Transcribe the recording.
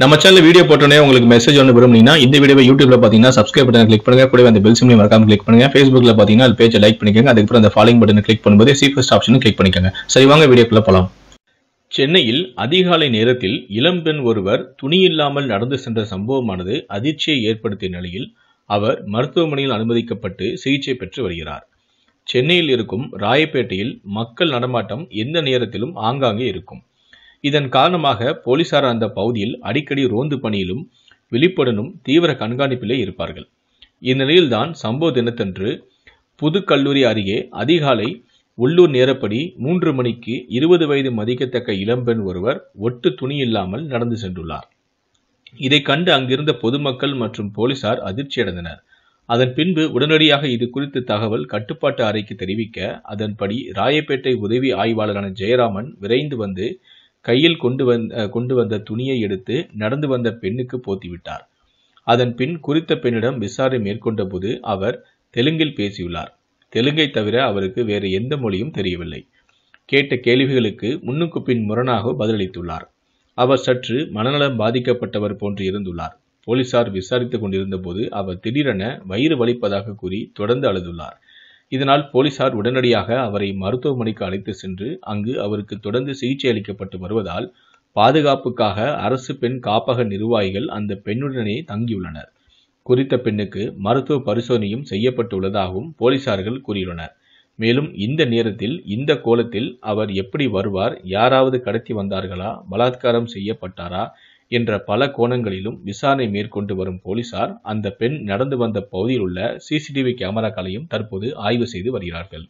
நம்ம channel video போட்டோன்னே உங்களுக்கு மெசேஜ் ஒன்று விரும்புனீங்கன்னா இந்த வீடியோ யூடியூப்ல பார்த்தீங்கன்னா சப்ஸ்கிரைப் பட்டன் கிளிக் பண்ணுங்க கூட அந்த பெல் சிம்லையும் மறக்காம கிளிக் பண்ணுங்க ஃபேஸ்புக்ல பார்த்தீங்கன்னா அது பேஜை லைக் பண்ணிக்கோங்க அதுக்கப்புறம் அந்த ஃபாலோ பட்டன் கிளிக் பண்ணும்போது சீஃபஸ்ட் ஆப்ஷனும் கிளிக் பண்ணிக்கோங்க சரி வாங்க வீடியோக்குள்ள போகலாம் சென்னையில் அதிகாலை நேரத்தில் இளம்பெண் ஒருவர் துணியில்லாமல் நடந்து சென்ற சம்பவமானது அதிர்ச்சியை ஏற்படுத்திய நிலையில் அவர் மருத்துவமனையில் அனுமதிக்கப்பட்டு சிகிச்சை பெற்று வருகிறார் சென்னையில் இருக்கும் ராயப்பேட்டையில் மக்கள் நடமாட்டம் எந்த நேரத்திலும் ஆங்காங்கே இருக்கும் இதன் காரணமாக போலீசார் அந்த பகுதியில் அடிக்கடி ரோந்து பணியிலும் விழிப்புடனும் தீவிர கண்காணிப்பிலே இருப்பார்கள் இந்நிலையில்தான் சம்பவ தினத்தன்று புது கல்லூரி அருகே அதிகாலை உள்ளூர் நேரப்படி மூன்று மணிக்கு இருபது வயது மதிக்கத்தக்க இளம்பெண் ஒருவர் ஒட்டு துணி இல்லாமல் நடந்து சென்றுள்ளார் இதை கண்டு அங்கிருந்த பொதுமக்கள் மற்றும் போலீசார் அதிர்ச்சியடைந்தனர் அதன் பின்பு உடனடியாக இது குறித்து தகவல் கட்டுப்பாட்டு அறைக்கு தெரிவிக்க அதன்படி ராயப்பேட்டை உதவி ஆய்வாளரான ஜெயராமன் விரைந்து வந்து கையில் கொண்டு வந் கொண்டு வந்த துணியை எடுத்து நடந்து வந்த பெண்ணுக்கு போத்திவிட்டார் அதன் பின் குறித்த பெண்ணிடம் விசாரணை மேற்கொண்ட போது அவர் தெலுங்கில் பேசியுள்ளார் தெலுங்கை தவிர அவருக்கு வேறு எந்த மொழியும் தெரியவில்லை கேட்ட கேள்விகளுக்கு முன்னுக்கு பின் முரணாக பதிலளித்துள்ளார் அவர் சற்று மனநலம் பாதிக்கப்பட்டவர் போன்று இருந்துள்ளார் போலீசார் விசாரித்துக் கொண்டிருந்த போது அவர் திடீரென வயிறு வலிப்பதாக கூறி தொடர்ந்து அழுதுள்ளார் இதனால் போலீசார் உடனடியாக அவரை மருத்துவமனைக்கு அழைத்து சென்று அங்கு அவருக்கு தொடர்ந்து சிகிச்சை அளிக்கப்பட்டு வருவதால் பாதுகாப்புக்காக அரசு பெண் காப்பக நிர்வாகிகள் அந்த பெண்ணுடனே தங்கியுள்ளனர் குறித்த பெண்ணுக்கு மருத்துவ பரிசோதனையும் செய்யப்பட்டுள்ளதாகவும் போலீசார்கள் கூறியுள்ளனர் மேலும் இந்த நேரத்தில் இந்த கோலத்தில் அவர் எப்படி வருவார் யாராவது கடத்தி வந்தார்களா பலாத்காரம் செய்யப்பட்டாரா என்ற பல கோணங்களிலும் விசாரணை மேற்கொண்டு வரும் போலீசார் அந்த பெண் நடந்து வந்த பகுதியில் உள்ள சிசிடிவி கேமராக்களையும் தற்போது ஆய்வு செய்து வருகிறார்கள்